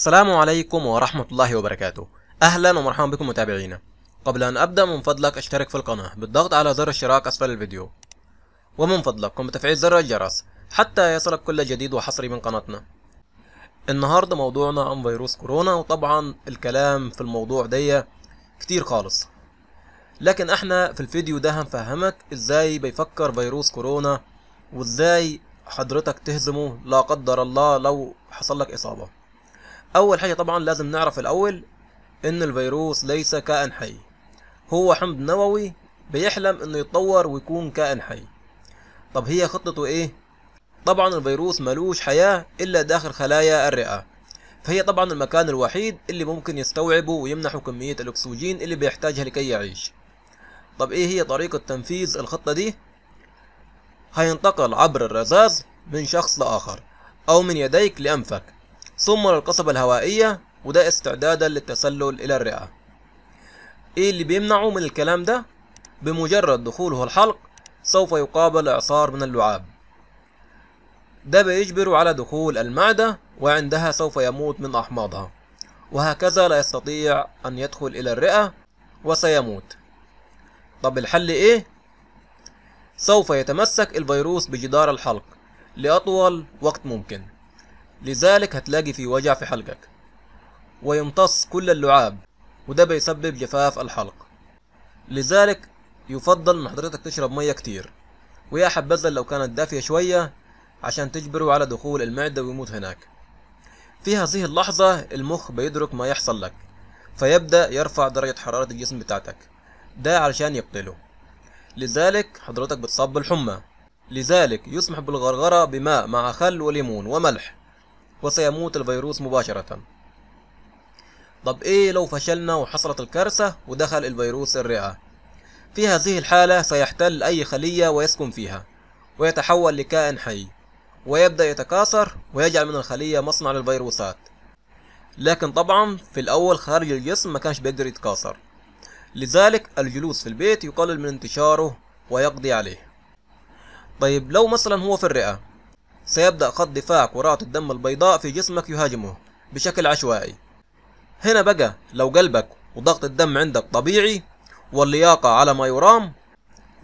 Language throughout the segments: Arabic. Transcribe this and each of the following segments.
السلام عليكم ورحمة الله وبركاته أهلا ومرحبا بكم متابعينا قبل أن أبدأ من فضلك اشترك في القناة بالضغط على زر الاشتراك أسفل الفيديو ومن فضلك قم بتفعيل زر الجرس حتى يصلك كل جديد وحصري من قناتنا النهاردة موضوعنا عن فيروس كورونا وطبعا الكلام في الموضوع دي كتير خالص لكن احنا في الفيديو ده هنفهمك ازاي بيفكر فيروس كورونا وازاي حضرتك تهزمه لا قدر الله لو حصل لك اصابه اول حاجه طبعا لازم نعرف الاول ان الفيروس ليس كائن حي هو حمض نووي بيحلم انه يتطور ويكون كائن حي طب هي خطته ايه طبعا الفيروس ملوش حياه الا داخل خلايا الرئه فهي طبعا المكان الوحيد اللي ممكن يستوعبه ويمنحه كميه الاكسجين اللي بيحتاجها لكي يعيش طب ايه هي طريقه تنفيذ الخطه دي هينتقل عبر الرذاذ من شخص لاخر او من يديك لانفك ثم للقصبة الهوائية وده استعدادا للتسلل إلى الرئة إيه اللي بيمنعه من الكلام ده؟ بمجرد دخوله الحلق سوف يقابل إعصار من اللعاب ده بيجبره على دخول المعدة وعندها سوف يموت من أحماضها وهكذا لا يستطيع أن يدخل إلى الرئة وسيموت طب الحل إيه؟ سوف يتمسك الفيروس بجدار الحلق لأطول وقت ممكن لذلك هتلاقي في وجع في حلقك ويمتص كل اللعاب وده بيسبب جفاف الحلق لذلك يفضل ان حضرتك تشرب ميه كتير ويا حبذا لو كانت دافيه شويه عشان تجبره على دخول المعده ويموت هناك في هذه اللحظه المخ بيدرك ما يحصل لك فيبدا يرفع درجه حراره الجسم بتاعتك ده علشان يقتله لذلك حضرتك بتصاب بالحمى لذلك يسمح بالغرغره بماء مع خل وليمون وملح وسيموت الفيروس مباشرة طب ايه لو فشلنا وحصلت الكارثة ودخل الفيروس الرئة في هذه الحالة سيحتل اي خلية ويسكن فيها ويتحول لكائن حي ويبدأ يتكاثر ويجعل من الخلية مصنع للفيروسات لكن طبعا في الاول خارج الجسم ما كانش بيقدر يتكاثر لذلك الجلوس في البيت يقلل من انتشاره ويقضي عليه طيب لو مثلا هو في الرئة سيبدأ خط دفاع كرات الدم البيضاء في جسمك يهاجمه بشكل عشوائي هنا بقى لو قلبك وضغط الدم عندك طبيعي واللياقة على ما يرام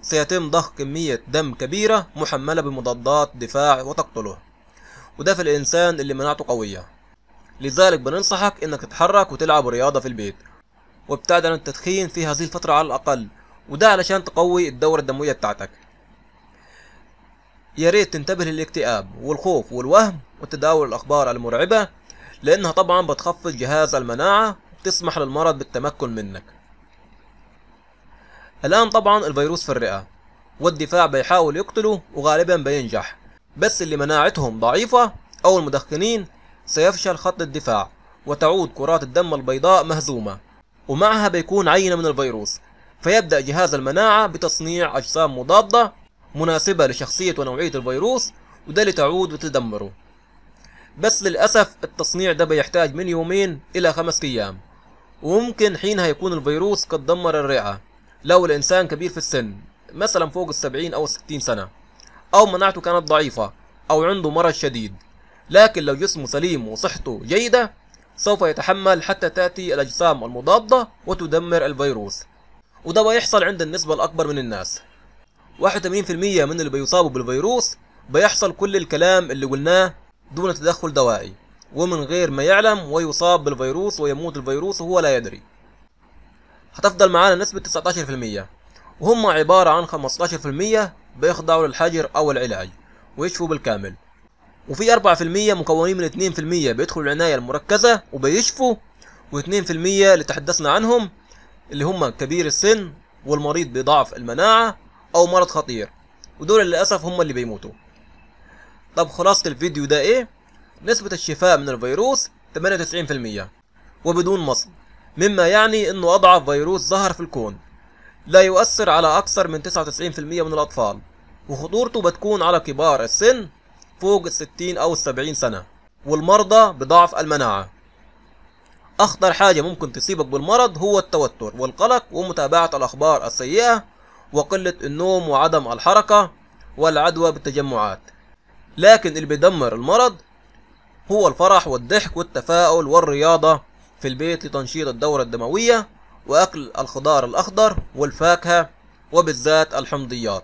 سيتم ضخ كمية دم كبيرة محملة بمضادات دفاع وتقتله وده في الإنسان اللي مناعته قوية لذلك بننصحك إنك تتحرك وتلعب رياضة في البيت وابتعد عن التدخين في هذه الفترة على الأقل وده علشان تقوي الدورة الدموية بتاعتك يا ريت تنتبه للاكتئاب والخوف والوهم وتداول الأخبار المرعبة لأنها طبعا بتخفض جهاز المناعة وبتسمح للمرض بالتمكن منك الآن طبعا الفيروس في الرئة والدفاع بيحاول يقتله وغالبا بينجح بس اللي مناعتهم ضعيفة أو المدخنين سيفشل خط الدفاع وتعود كرات الدم البيضاء مهزومة ومعها بيكون عينة من الفيروس فيبدأ جهاز المناعة بتصنيع أجسام مضادة مناسبة لشخصية ونوعية الفيروس وده اللي تعود وتدمره بس للأسف التصنيع ده بيحتاج من يومين إلى خمس أيام وممكن حينها يكون الفيروس قد دمر الرئة لو الإنسان كبير في السن مثلا فوق السبعين أو الستين سنة أو مناعته كانت ضعيفة أو عنده مرض شديد لكن لو جسمه سليم وصحته جيدة سوف يتحمل حتى تأتي الأجسام المضادة وتدمر الفيروس وده بيحصل عند النسبة الأكبر من الناس 81% من اللي بيصابوا بالفيروس بيحصل كل الكلام اللي قلناه دون تدخل دوائي ومن غير ما يعلم ويصاب بالفيروس ويموت الفيروس وهو لا يدري هتفضل معانا نسبة 19% وهم عبارة عن 15% بيخضعوا للحجر أو العلاج ويشفوا بالكامل وفي 4% مكونين من 2% بيدخلوا العناية المركزة وبيشفوا و2% اللي تحدثنا عنهم اللي هم كبير السن والمريض بضعف المناعة او مرض خطير ودول للاسف هم اللي بيموتوا طب خلاصة الفيديو ده ايه نسبة الشفاء من الفيروس 98% وبدون مصل مما يعني انه اضعف فيروس ظهر في الكون لا يؤثر على اكثر من 99% من الاطفال وخطورته بتكون على كبار السن فوق الستين او السبعين سنة والمرضى بضعف المناعة اخطر حاجة ممكن تصيبك بالمرض هو التوتر والقلق ومتابعة الاخبار السيئة وقلة النوم وعدم الحركة والعدوى بالتجمعات لكن اللي بيدمر المرض هو الفرح والضحك والتفاؤل والرياضة في البيت لتنشيط الدورة الدموية وأكل الخضار الأخضر والفاكهة وبالذات الحمضيات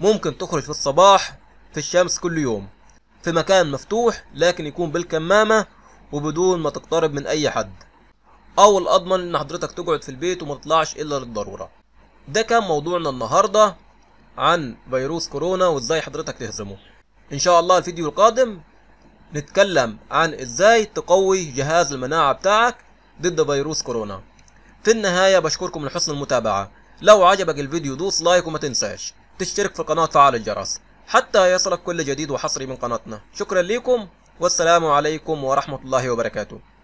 ممكن تخرج في الصباح في الشمس كل يوم في مكان مفتوح لكن يكون بالكمامة وبدون ما تقترب من أي حد أو الأضمن إن حضرتك تقعد في البيت وما تطلعش إلا للضرورة ده كان موضوعنا النهاردة عن فيروس كورونا وازاي حضرتك تهزمه ان شاء الله الفيديو القادم نتكلم عن ازاي تقوي جهاز المناعة بتاعك ضد فيروس كورونا في النهاية بشكركم لحسن المتابعة لو عجبك الفيديو دوس لايك وما تنساش تشترك في القناة وفعل الجرس حتى يصلك كل جديد وحصري من قناتنا شكرا لكم والسلام عليكم ورحمة الله وبركاته